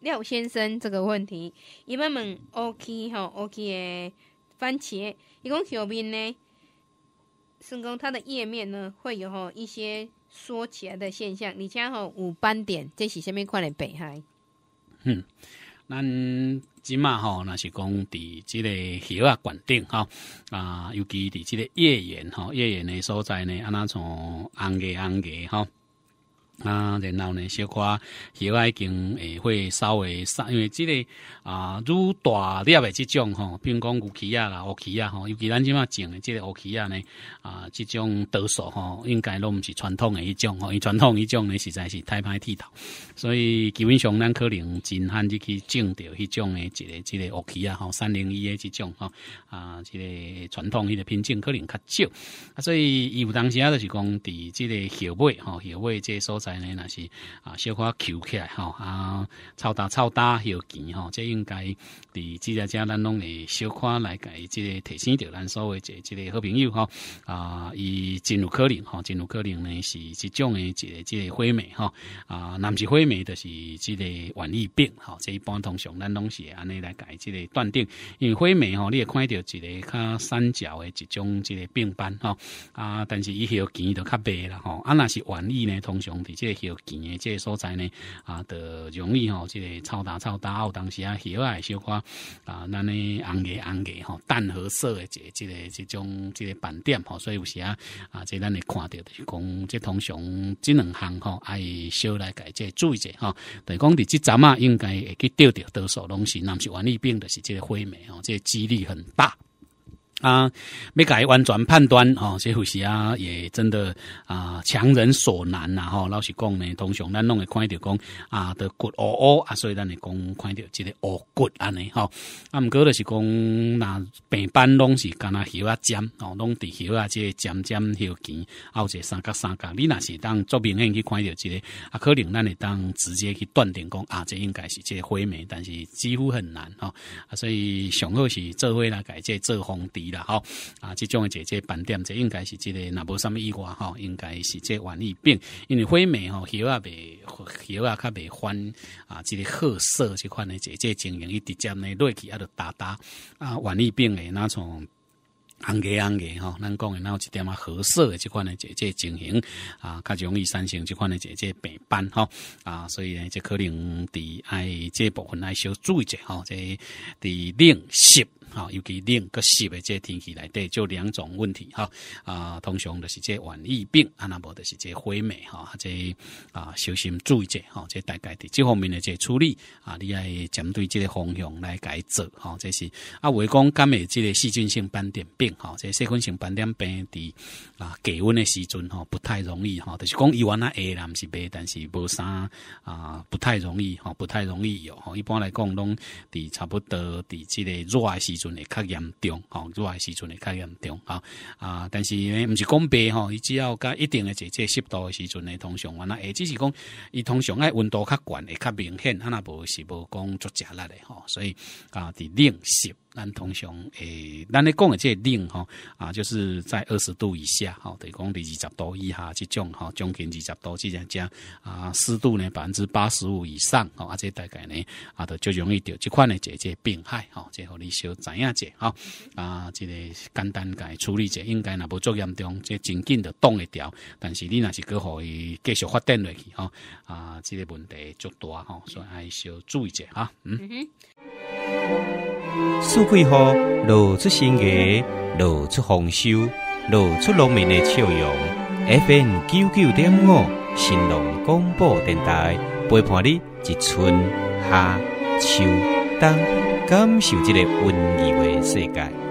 廖先生这个问题，伊问问，OK 吼，OK 诶，番茄，伊讲小兵呢，顺公他的页面呢，会有吼一些说起来的现象，而且吼有斑点，这是虾米款的病害？嗯，咱即码吼，若是讲伫即个叶啊管顶吼啊，尤其伫即个叶缘吼，叶缘的所在呢，安那从暗格暗格哈。啊，然后呢，小花、小已经诶，会稍微少，因为这个啊，如大粒的这种吼，比如讲乌奇亚啦、乌奇亚吼，尤其咱即马种的这个乌奇亚呢，啊，这种多数吼，应该都毋是传统的一种吼，因传统一种呢，实在是太歹剃头，所以基本上咱可能真罕即去种着迄种的，一个即个乌奇亚吼，三零一的这种吼，啊，即个传统迄个品种可能较少，啊，所以有当时啊，就是讲伫即个后尾吼，小尾所在。在呢，那是啊，小夸求起来吼啊，超大超大，又见吼，这应该伫记者只咱拢会小夸来改，即个提醒着咱所谓即即个好朋友吼啊，伊真有可能吼，真有可能呢是即种诶即即个花美吼啊，那是花美就是即个顽易病吼，这一般通常咱拢是安尼来改即个断定，因为花美吼你会看到一个较三角诶一种即个病斑吼啊，但是伊又见得较白啦吼，啊那是顽易呢，通常的。这些近的这些所在呢，啊，都容易吼，这个超打超打，有当时啊，此啊，小花啊，那呢红叶红叶吼，淡褐色的这、这个、这种、这个斑点吼，所以有时啊，啊，这咱呢看到就是讲，这通常这两项吼，爱、是少来改这注意者哈。但讲的这阵啊，应该会去钓钓多少东西，那是完愈病的是这个灰霉哦，这几率很大。啊，没改完全判断哈，这有时啊也真的啊强人所难呐哈。老实讲呢，通常咱弄会看到讲啊的骨哦哦啊，所以咱会讲看到这个哦骨安尼哈。啊，毋过就是讲那白斑拢是干那血啊尖，拢伫血啊这尖尖血筋，或者三角三角，你那是当做明显去看到这个，啊可能咱会当直接去断定讲啊这应该是这灰霉，但是几乎很难哈。啊，所以上好是做灰来改这做皇底。啦哈啊，这种的姐姐斑点，这应该是这个那无什么意外吼，应该是这顽皮病，因为灰梅吼，血啊白血啊较白翻啊，这个褐色这款的姐姐经营，伊直接呢落去啊，度打打啊，顽皮病的那种红个红个吼，咱讲的若有一点啊褐色的这款的姐姐经营啊，较容易产生这款的姐姐斑斑吼啊，所以呢，这可能伫爱这部分爱小注意者吼，这伫冷习。啊，尤其冷个湿的这天气来底，就两种问题哈啊，通常就是这晚疫病，啊那无就是这灰霉哈，这啊小心注意者哈，这大概的这方面的这处理啊，你爱针对这个方向来改做哈，这是啊，为讲肝美这个细菌性斑点病哈，这细菌性斑点病的啊，降温的时阵哈，不太容易哈，就是讲伊原来 A 毋是白，但是无啥啊，不太容易哈，不太容易有哈，一般来讲拢伫差不多伫这个热的时阵。会较严重，吼，热诶时阵会较严重，哈啊，但是呢，唔是讲白吼，伊只要甲一定的姐姐湿度时阵的通常，那而只是讲，伊通常爱温度较悬，会较明显，啊那无是无工作食力的，吼，所以啊，得冷湿。咱通常诶，咱咧讲诶，即个冷吼啊，就是在二十度以下吼，等于讲二十度以下即种吼，将近二十度即种遮啊，湿度呢百分之八十五以上吼，啊，即大概呢啊，都就容易着即款诶即个病害吼，个互你小知影者吼，啊，即个简单个处理者，应该若无作严重，即真紧着挡会掉，但是你若是搁互伊继续发展落去吼，啊，即个问题足大吼，所以爱小注意者哈，嗯哼。四季花露出新芽，露出丰收，露出农民的笑容。f m 九九点五，新隆广播电台，陪伴你一春、夏、秋、冬，感受这个温柔的世界。